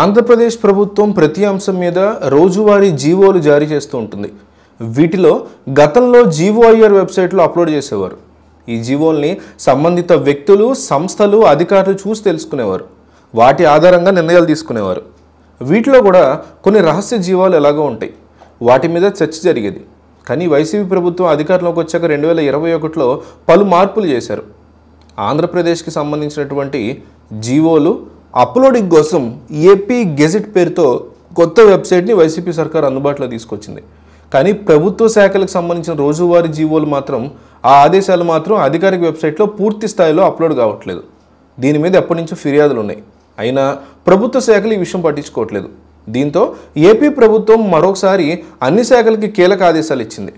ఆంధ్రప్రదేశ్ ప్రభుత్వం ప్రతి అంశం మీద రోజువారీ జీవోలు జారీ చేస్తూ ఉంటుంది వీటిలో గతంలో జీవోఐఆర్ వెబ్సైట్లో అప్లోడ్ చేసేవారు ఈ జీవోల్ని సంబంధిత వ్యక్తులు సంస్థలు అధికారులు చూసి తెలుసుకునేవారు వాటి ఆధారంగా నిర్ణయాలు తీసుకునేవారు వీటిలో కూడా కొన్ని రహస్య జీవాలు ఎలాగో ఉంటాయి వాటి మీద చర్చ జరిగేది కానీ వైసీపీ ప్రభుత్వం అధికారంలోకి వచ్చాక రెండు వేల ఇరవై ఒకటిలో పలు మార్పులు చేశారు ఆంధ్రప్రదేశ్కి సంబంధించినటువంటి జీవోలు అప్లోడింగ్ కోసం ఏపీ గెజిట్ పేరుతో కొత్త వెబ్సైట్ని వైసీపీ సర్కార్ అందుబాటులో తీసుకొచ్చింది కానీ ప్రభుత్వ శాఖలకు సంబంధించిన రోజువారీ జీవోలు మాత్రం ఆ ఆదేశాలు మాత్రం అధికారిక వెబ్సైట్లో పూర్తి స్థాయిలో అప్లోడ్ కావట్లేదు దీని మీద ఎప్పటి నుంచో ఫిర్యాదులు ఉన్నాయి అయినా ప్రభుత్వ శాఖలు ఈ విషయం పట్టించుకోవట్లేదు దీంతో ఏపీ ప్రభుత్వం మరొకసారి అన్ని శాఖలకి కీలక ఆదేశాలు ఇచ్చింది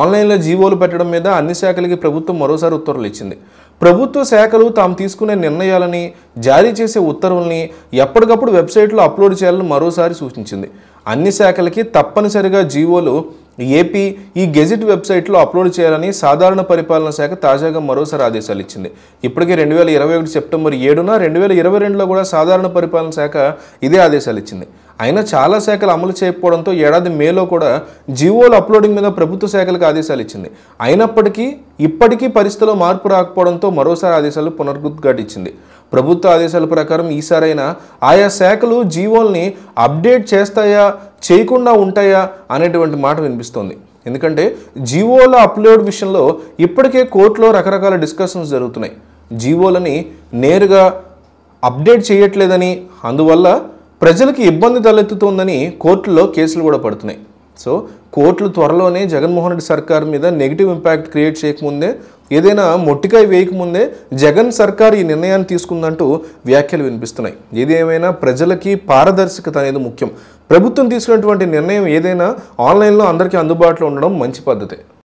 ఆన్లైన్లో జీవోలు పెట్టడం మీద అన్ని శాఖలకి ప్రభుత్వం మరోసారి ఉత్తర్వులు ఇచ్చింది ప్రభుత్వ శాఖలు తాము తీసుకునే నిర్ణయాలని జారీ చేసే ఉత్తర్వుల్ని ఎప్పటికప్పుడు వెబ్సైట్లో అప్లోడ్ చేయాలని మరోసారి సూచించింది అన్ని శాఖలకి తప్పనిసరిగా జీవోలు ఏపీ ఈ గెజిట్ వెబ్సైట్లో అప్లోడ్ చేయాలని సాధారణ పరిపాలన శాఖ తాజాగా మరోసారి ఆదేశాలు ఇచ్చింది ఇప్పటికే రెండు వేల ఇరవై ఒకటి సెప్టెంబర్ ఏడున రెండు వేల ఇరవై రెండులో కూడా సాధారణ పరిపాలన శాఖ ఇదే ఆదేశాలు ఇచ్చింది అయినా చాలా శాఖలు అమలు చేయకపోవడంతో ఏడాది మేలో కూడా జీవోలు అప్లోడింగ్ మీద ప్రభుత్వ శాఖలకు ఆదేశాలు ఇచ్చింది అయినప్పటికీ ఇప్పటికీ పరిస్థితిలో మార్పు రాకపోవడంతో మరోసారి ఆదేశాలు పునరుద్ఘాటించింది ప్రభుత్వ ఆదేశాల ప్రకారం ఈసారైనా ఆయా శాఖలు జీవోల్ని అప్డేట్ చేస్తాయా చేయకుండా ఉంటాయా అనేటువంటి మాట వినిపిస్తోంది ఎందుకంటే జీవోల అప్లోడ్ విషయంలో ఇప్పటికే కోర్టులో రకరకాల డిస్కషన్స్ జరుగుతున్నాయి జీవోలని నేరుగా అప్డేట్ చేయట్లేదని అందువల్ల ప్రజలకి ఇబ్బంది తలెత్తుతోందని కోర్టులో కేసులు కూడా పడుతున్నాయి సో కోర్టులు త్వరలోనే జగన్మోహన్ రెడ్డి సర్కార్ మీద నెగిటివ్ ఇంపాక్ట్ క్రియేట్ చేయకముందే ఏదైనా మొట్టికాయ వేయకముందే జగన్ సర్కార్ ఈ నిర్ణయాన్ని తీసుకుందంటూ వ్యాఖ్యలు వినిపిస్తున్నాయి ఏదేమైనా ప్రజలకి పారదర్శకత అనేది ముఖ్యం ప్రభుత్వం తీసుకున్నటువంటి నిర్ణయం ఏదైనా ఆన్లైన్లో అందరికీ అందుబాటులో ఉండడం మంచి పద్ధతే